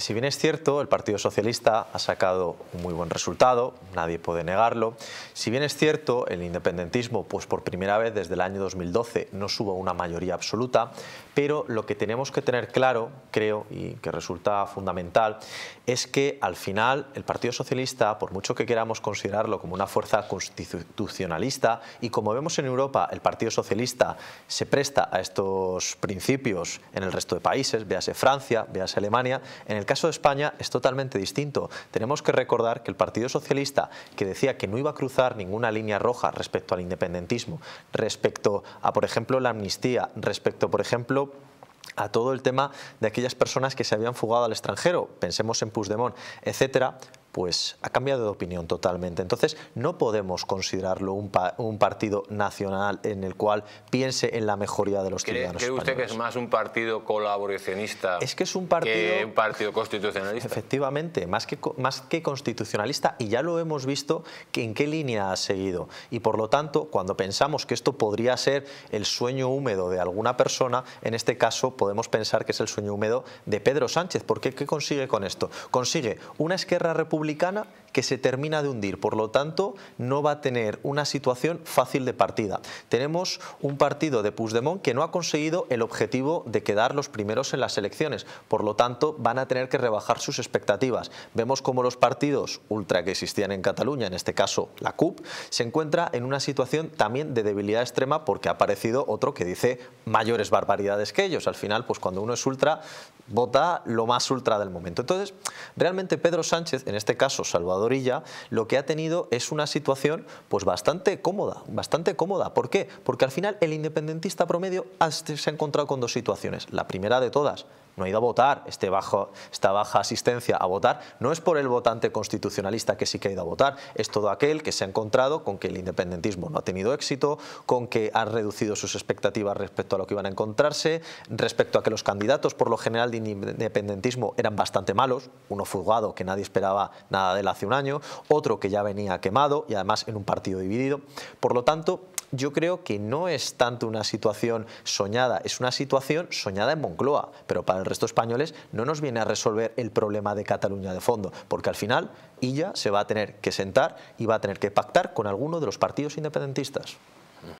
si bien es cierto, el Partido Socialista ha sacado un muy buen resultado, nadie puede negarlo, si bien es cierto, el independentismo, pues por primera vez desde el año 2012 no suba una mayoría absoluta, pero lo que tenemos que tener claro, creo, y que resulta fundamental, es que al final el Partido Socialista, por mucho que queramos considerarlo como una fuerza constitucionalista, y como vemos en Europa, el Partido Socialista se presta a estos principios en el resto de países, véase Francia, véase Alemania, en el caso de España es totalmente distinto. Tenemos que recordar que el Partido Socialista, que decía que no iba a cruzar ninguna línea roja respecto al independentismo, respecto a, por ejemplo, la amnistía, respecto, por ejemplo, a todo el tema de aquellas personas que se habían fugado al extranjero, pensemos en Puigdemont, etc., pues ha cambiado de opinión totalmente. Entonces no podemos considerarlo un, partido nacional en el cual piense en la mejoría de los ciudadanos. ¿Cree usted que es más un partido colaboracionista es que, es un partido, constitucionalista? Efectivamente, más que, constitucionalista y ya lo hemos visto que en qué línea ha seguido. Y por lo tanto, cuando pensamos que esto podría ser el sueño húmedo de alguna persona, en este caso podemos pensar que es el sueño húmedo de Pedro Sánchez. porque qué? consigue con esto? Consigue una esquerra republicana republicana que se termina de hundir, por lo tanto no va a tener una situación fácil de partida. Tenemos un partido de Puigdemont que no ha conseguido el objetivo de quedar los primeros en las elecciones, por lo tanto van a tener que rebajar sus expectativas. Vemos cómo los partidos ultra que existían en Cataluña, en este caso la CUP, se encuentra en una situación también de debilidad extrema porque ha aparecido otro que dice mayores barbaridades que ellos. Al final, pues cuando uno es ultra, vota lo más ultra del momento. Entonces, realmente Pedro Sánchez, en este caso Salvador lo que ha tenido es una situación pues bastante cómoda, bastante cómoda. ¿Por qué? Porque al final el independentista promedio se ha encontrado con dos situaciones. La primera de todas, no ha ido a votar, este bajo, esta baja asistencia a votar, no es por el votante constitucionalista que sí que ha ido a votar, es todo aquel que se ha encontrado con que el independentismo no ha tenido éxito, con que ha reducido sus expectativas respecto a lo que iban a encontrarse, respecto a que los candidatos por lo general de independentismo eran bastante malos, uno fugado que nadie esperaba nada de él hace un año, otro que ya venía quemado y además en un partido dividido. Por lo tanto, yo creo que no es tanto una situación soñada, es una situación soñada en Moncloa, pero para el resto de españoles no nos viene a resolver el problema de Cataluña de fondo, porque al final Illa se va a tener que sentar y va a tener que pactar con alguno de los partidos independentistas.